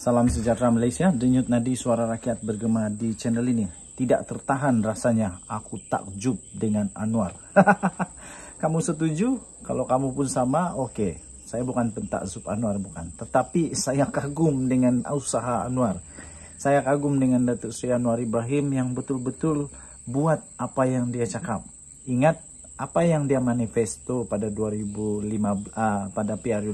Salam sejahtera Malaysia, denyut nadi suara rakyat bergema di channel ini. Tidak tertahan rasanya aku takjub dengan Anwar. kamu setuju? Kalau kamu pun sama, oke. Okay. Saya bukan pentakjub Anwar bukan, tetapi saya kagum dengan usaha Anwar. Saya kagum dengan Datuk Sri Anwar Ibrahim yang betul-betul buat apa yang dia cakap. Ingat apa yang dia manifesto pada 2015 uh, ah, pada PRU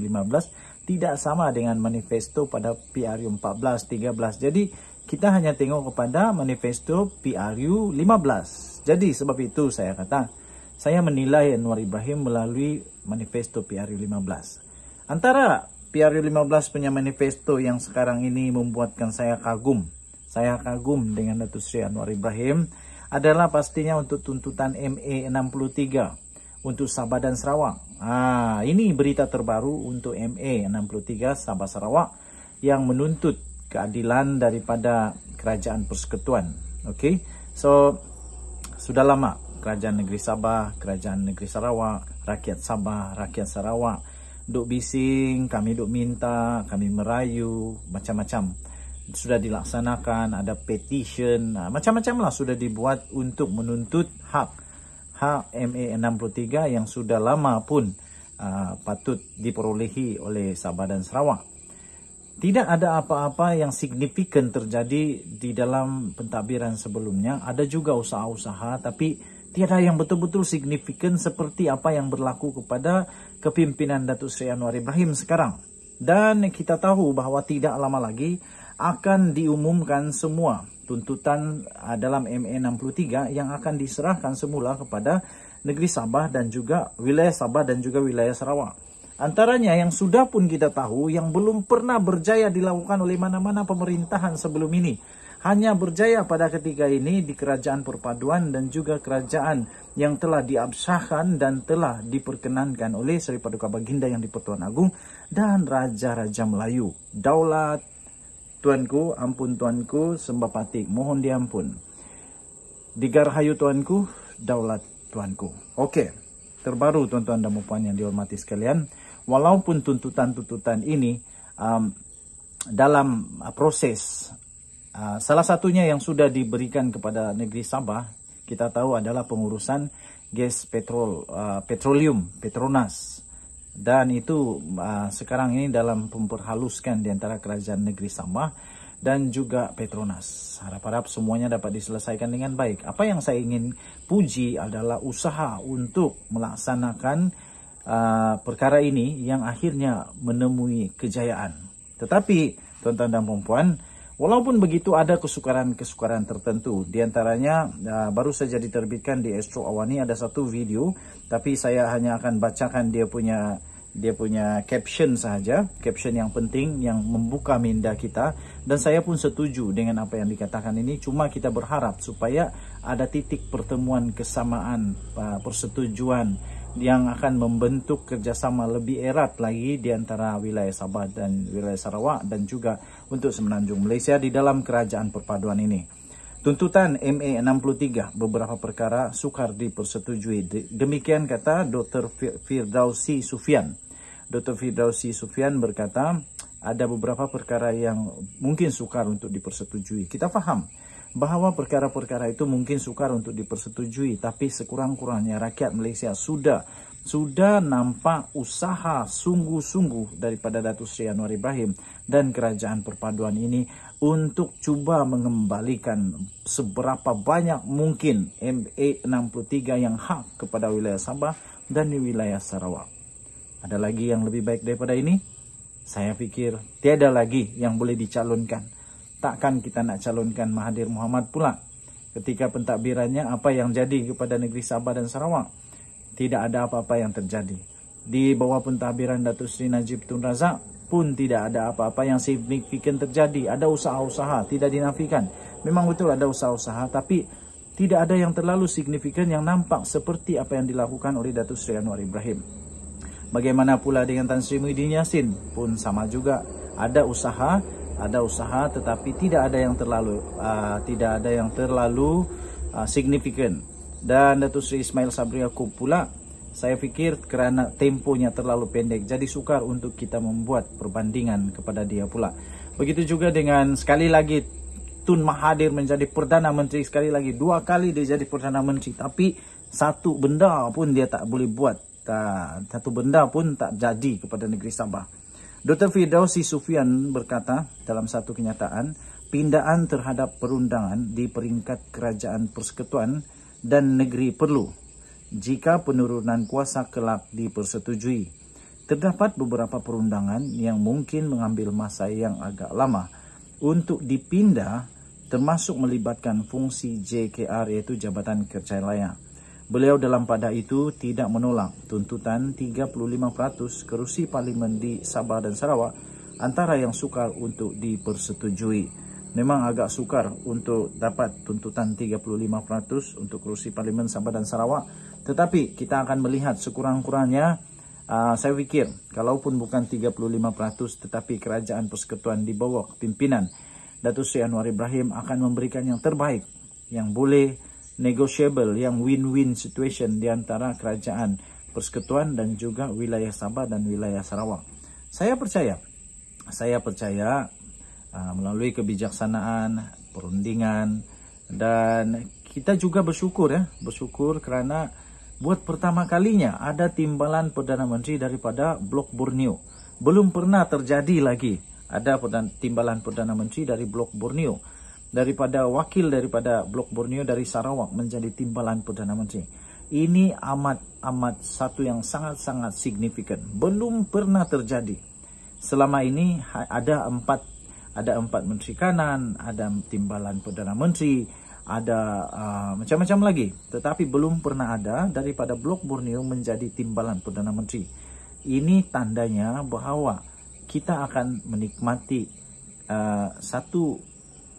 tidak sama dengan manifesto pada PRU 14-13. Jadi kita hanya tengok kepada manifesto PRU 15. Jadi sebab itu saya kata, saya menilai Anwar Ibrahim melalui manifesto PRU 15. Antara PRU 15 punya manifesto yang sekarang ini membuatkan saya kagum. Saya kagum dengan Datuk Seri Anwar Ibrahim adalah pastinya untuk tuntutan MA 63 untuk Sabah dan Sarawak. Ha, ini berita terbaru untuk MA 63 Sabah Sarawak yang menuntut keadilan daripada Kerajaan Persekutuan. Okey. So sudah lama Kerajaan Negeri Sabah, Kerajaan Negeri Sarawak, rakyat Sabah, rakyat Sarawak duk bising, kami duk minta, kami merayu, macam-macam sudah dilaksanakan ada petition ha, macam-macam lah sudah dibuat untuk menuntut hak uh, hme 63 yang sudah lama pun uh, patut diperolehi oleh Sabah dan Sarawak. Tidak ada apa-apa yang signifikan terjadi di dalam pentadbiran sebelumnya. Ada juga usaha-usaha tapi tiada yang betul-betul signifikan seperti apa yang berlaku kepada kepimpinan Datuk Seri Anwar Ibrahim sekarang. Dan kita tahu bahawa tidak lama lagi akan diumumkan semua tuntutan ah, dalam MA63 yang akan diserahkan semula kepada negeri Sabah dan juga wilayah Sabah dan juga wilayah Sarawak. Antaranya yang sudah pun kita tahu yang belum pernah berjaya dilakukan oleh mana-mana pemerintahan sebelum ini. Hanya berjaya pada ketika ini di kerajaan perpaduan dan juga kerajaan yang telah diabsahkan dan telah diperkenankan oleh Seri Paduka Baginda yang di Pertuan Agung dan Raja-Raja Melayu. Daulat Tuanku, ampun Tuanku, sembah patik, mohon diampun. Digarhayu Tuanku, daulat Tuanku. Okey, terbaru Tuan-Tuan dan Puan yang dihormati sekalian. Walaupun tuntutan-tuntutan ini um, dalam uh, proses, uh, salah satunya yang sudah diberikan kepada negeri Sabah, kita tahu adalah pengurusan gas petrol, uh, petroleum, Petronas dan itu uh, sekarang ini dalam pemperhaluskan di antara kerajaan negeri Sabah dan juga Petronas. Harap-harap semuanya dapat diselesaikan dengan baik. Apa yang saya ingin puji adalah usaha untuk melaksanakan uh, perkara ini yang akhirnya menemui kejayaan. Tetapi tuan-tuan dan puan-puan, Walaupun begitu ada kesukaran-kesukaran tertentu. Di antaranya ya, baru saja diterbitkan di Astro Awani ada satu video tapi saya hanya akan bacakan dia punya dia punya caption sahaja, caption yang penting yang membuka minda kita dan saya pun setuju dengan apa yang dikatakan ini cuma kita berharap supaya ada titik pertemuan kesamaan uh, persetujuan yang akan membentuk kerjasama lebih erat lagi di antara wilayah Sabah dan wilayah Sarawak dan juga untuk Semenanjung Malaysia di dalam kerajaan perpaduan ini. Tuntutan MA63 beberapa perkara sukar dipersetujui. Demikian kata Dr. Firdausi Sufian. Dr. Firdausi Sufian berkata ada beberapa perkara yang mungkin sukar untuk dipersetujui. Kita faham bahawa perkara-perkara itu mungkin sukar untuk dipersetujui tapi sekurang-kurangnya rakyat Malaysia sudah sudah nampak usaha sungguh-sungguh daripada Datuk Seri Anwar Ibrahim dan kerajaan perpaduan ini untuk cuba mengembalikan seberapa banyak mungkin MA63 yang hak kepada wilayah Sabah dan di wilayah Sarawak. Ada lagi yang lebih baik daripada ini? Saya fikir tiada lagi yang boleh dicalonkan takkan kita nak calonkan Mahathir Muhammad pula. Ketika pentadbirannya apa yang jadi kepada negeri Sabah dan Sarawak? Tidak ada apa-apa yang terjadi. Di bawah pentadbiran Datuk Seri Najib Tun Razak pun tidak ada apa-apa yang signifikan terjadi. Ada usaha-usaha, tidak dinafikan. Memang betul ada usaha-usaha tapi tidak ada yang terlalu signifikan yang nampak seperti apa yang dilakukan oleh Datuk Seri Anwar Ibrahim. Bagaimana pula dengan Tan Sri Muhyiddin Yassin pun sama juga. Ada usaha, ada usaha tetapi tidak ada yang terlalu uh, tidak ada yang terlalu uh, signifikan dan Datuk Seri Ismail Sabri Yaakob pula saya fikir kerana tempohnya terlalu pendek jadi sukar untuk kita membuat perbandingan kepada dia pula begitu juga dengan sekali lagi Tun Mahathir menjadi Perdana Menteri sekali lagi dua kali dia jadi Perdana Menteri tapi satu benda pun dia tak boleh buat satu benda pun tak jadi kepada negeri Sabah Dr. Firdausi Sufian berkata dalam satu kenyataan, pindaan terhadap perundangan di peringkat kerajaan persekutuan dan negeri perlu jika penurunan kuasa kelak dipersetujui. Terdapat beberapa perundangan yang mungkin mengambil masa yang agak lama untuk dipindah termasuk melibatkan fungsi JKR yaitu Jabatan Kerja Layak. Beliau dalam pada itu tidak menolak tuntutan 35% kerusi parlimen di Sabah dan Sarawak antara yang sukar untuk dipersetujui. Memang agak sukar untuk dapat tuntutan 35% untuk kerusi parlimen Sabah dan Sarawak. Tetapi kita akan melihat sekurang-kurangnya uh, saya fikir kalaupun bukan 35% tetapi kerajaan persekutuan di bawah pimpinan Datuk Seri Anwar Ibrahim akan memberikan yang terbaik yang boleh negotiable yang win-win situation di antara kerajaan persekutuan dan juga wilayah Sabah dan wilayah Sarawak. Saya percaya, saya percaya uh, melalui kebijaksanaan, perundingan dan kita juga bersyukur ya, bersyukur kerana buat pertama kalinya ada timbalan Perdana Menteri daripada Blok Borneo. Belum pernah terjadi lagi ada timbalan Perdana Menteri dari Blok Borneo daripada wakil daripada Blok Borneo dari Sarawak menjadi timbalan Perdana Menteri. Ini amat-amat satu yang sangat-sangat signifikan. Belum pernah terjadi. Selama ini ha, ada empat ada empat menteri kanan, ada timbalan Perdana Menteri, ada uh, macam-macam uh, lagi. Tetapi belum pernah ada daripada Blok Borneo menjadi timbalan Perdana Menteri. Ini tandanya bahawa kita akan menikmati uh, satu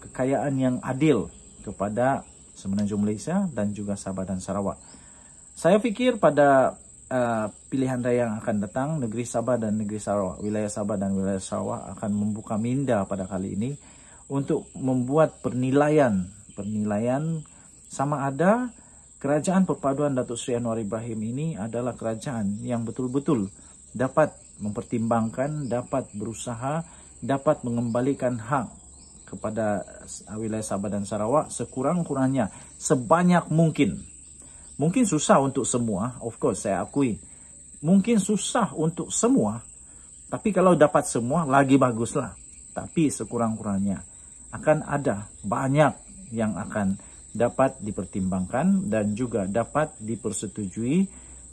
kekayaan yang adil kepada Semenanjung Malaysia dan juga Sabah dan Sarawak. Saya fikir pada uh, pilihan raya yang akan datang, negeri Sabah dan negeri Sarawak, wilayah Sabah dan wilayah Sarawak akan membuka minda pada kali ini untuk membuat penilaian, penilaian sama ada kerajaan perpaduan Datuk Seri Anwar Ibrahim ini adalah kerajaan yang betul-betul dapat mempertimbangkan, dapat berusaha, dapat mengembalikan hak kepada wilayah Sabah dan Sarawak sekurang-kurangnya sebanyak mungkin. Mungkin susah untuk semua, of course saya akui. Mungkin susah untuk semua, tapi kalau dapat semua lagi baguslah. Tapi sekurang-kurangnya akan ada banyak yang akan dapat dipertimbangkan dan juga dapat dipersetujui,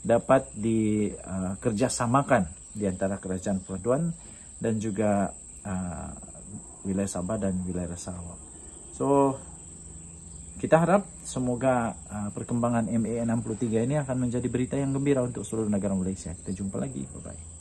dapat dikerjasamakan uh, di antara kerajaan perpaduan dan juga uh, wilayah Sabah dan wilayah Sarawak. So kita harap semoga uh, perkembangan MA63 ini akan menjadi berita yang gembira untuk seluruh negara Malaysia. Kita jumpa lagi. Bye-bye.